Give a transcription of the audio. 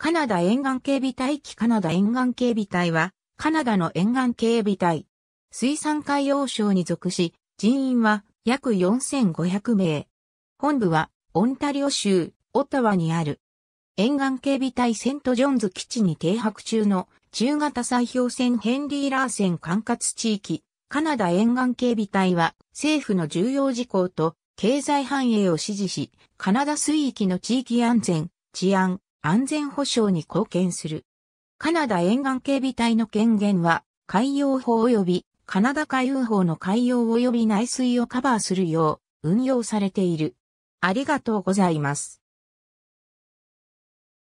カナダ沿岸警備隊機カナダ沿岸警備隊は、カナダの沿岸警備隊。水産海洋省に属し、人員は約4500名。本部は、オンタリオ州、オタワにある。沿岸警備隊セントジョンズ基地に停泊中の中型砕氷船ヘンリー・ラーセン管轄地域、カナダ沿岸警備隊は政府の重要事項と経済繁栄を支持し、カナダ水域の地域安全、治安、安全保障に貢献する。カナダ沿岸警備隊の権限は、海洋法及びカナダ海運法の海洋及び内水をカバーするよう運用されている。ありがとうございます。